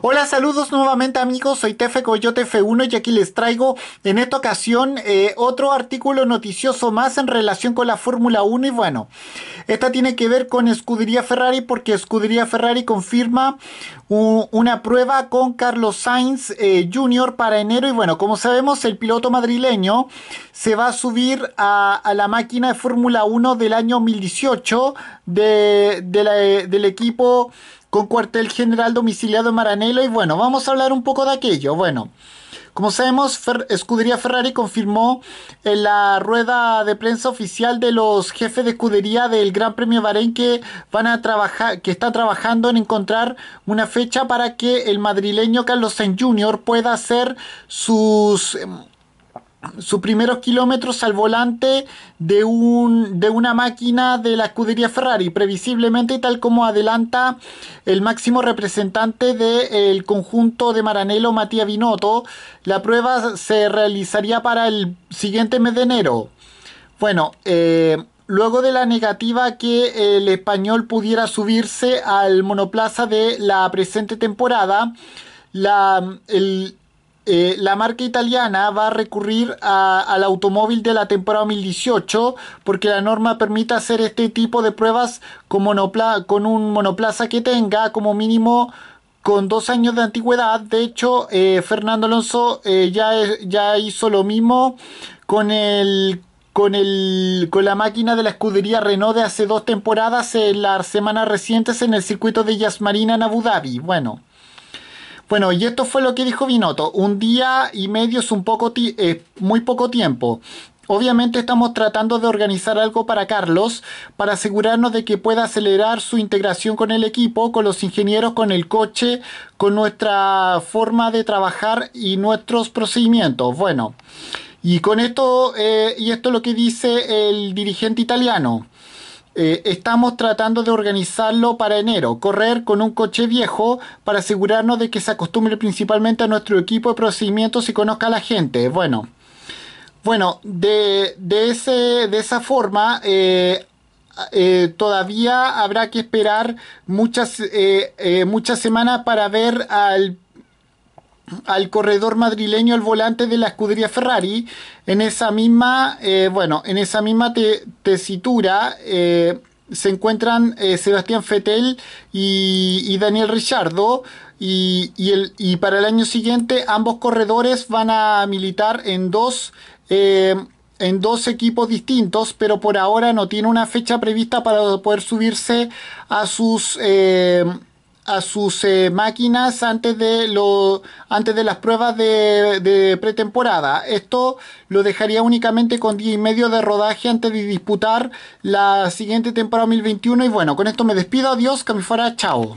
Hola, saludos nuevamente amigos, soy Tefe Coyote F1 y aquí les traigo en esta ocasión eh, otro artículo noticioso más en relación con la Fórmula 1 y bueno, esta tiene que ver con Escudería Ferrari porque Escudería Ferrari confirma una prueba con Carlos Sainz eh, Jr. para enero y bueno, como sabemos el piloto madrileño se va a subir a, la máquina de Fórmula 1 del año 2018 del equipo con cuartel general domiciliado en Maranello y bueno, vamos a hablar un poco de aquello. Bueno, como sabemos, Escudería Ferrari confirmó en la rueda de prensa oficial de los jefes de escudería del Gran Premio Bahrein que van a trabajar, que está trabajando en encontrar una fecha para que el madrileño Carlos Sainz Jr. pueda hacer sus em, sus primeros kilómetros al volante de, un, de una máquina de la escudería Ferrari, previsiblemente tal como adelanta el máximo representante del conjunto de Maranello, Matías Binotto. La prueba se realizaría para el siguiente mes de enero. Bueno, eh, luego de la negativa que el español pudiera subirse al monoplaza de la presente temporada, la, el, eh, la marca italiana va a recurrir al automóvil de la temporada 2018 porque la norma permite hacer este tipo de pruebas con, con un monoplaza que tenga como mínimo con dos años de antigüedad. De hecho, eh, Fernando Alonso eh, ya, hizo lo mismo con con, con la máquina de la escudería Renault de hace dos temporadas en las semanas recientes en el circuito de Yasmarina en Abu Dhabi. Bueno. Bueno, y esto fue lo que dijo Binotto. Un día y medio es un poco eh, muy poco tiempo. Obviamente estamos tratando de organizar algo para Carlos, para asegurarnos de que pueda acelerar su integración con el equipo, con los ingenieros, con el coche, con nuestra forma de trabajar y nuestros procedimientos. Bueno, y con esto, eh, y esto es lo que dice el dirigente italiano. Eh, estamos tratando de organizarlo para enero, correr con un coche viejo para asegurarnos de que se acostumbre principalmente a nuestro equipo de procedimientos y conozca a la gente. Bueno, bueno de, de esa forma... Eh, eh, todavía habrá que esperar muchas, muchas semanas para ver al al corredor madrileño al volante de la escudería Ferrari. En esa misma, eh, bueno, en esa misma tesitura eh, se encuentran eh, Sebastián Fettel y, Daniel Richardo. Y, el, y, para el año siguiente ambos corredores van a militar en dos, en dos equipos distintos, pero por ahora no tiene una fecha prevista para poder subirse a sus a sus eh, máquinas antes de, lo, antes de las pruebas de, de pretemporada. Esto lo dejaría únicamente con diez y medio de rodaje antes de disputar la siguiente temporada 2021. Y bueno, con esto me despido. Adiós, que me fuera. Chao.